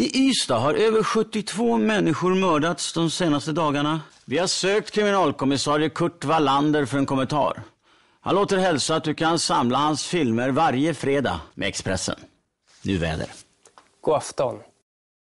I Ystad har över 72 människor mördats de senaste dagarna. Vi har sökt kriminalkommissarie Kurt Wallander för en kommentar. Han låter hälsa att du kan samla hans filmer varje fredag med Expressen. Nu väder. God afton.